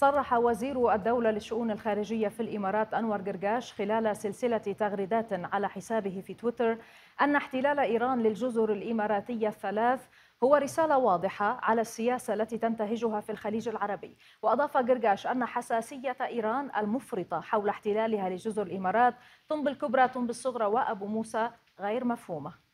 صرح وزير الدولة للشؤون الخارجية في الإمارات أنور قرقاش خلال سلسلة تغريدات على حسابه في تويتر أن احتلال إيران للجزر الإماراتية الثلاث هو رسالة واضحة على السياسة التي تنتهجها في الخليج العربي وأضاف قرقاش أن حساسية إيران المفرطة حول احتلالها لجزر الإمارات تنبي الكبرى تنبي الصغرى وأبو موسى غير مفهومة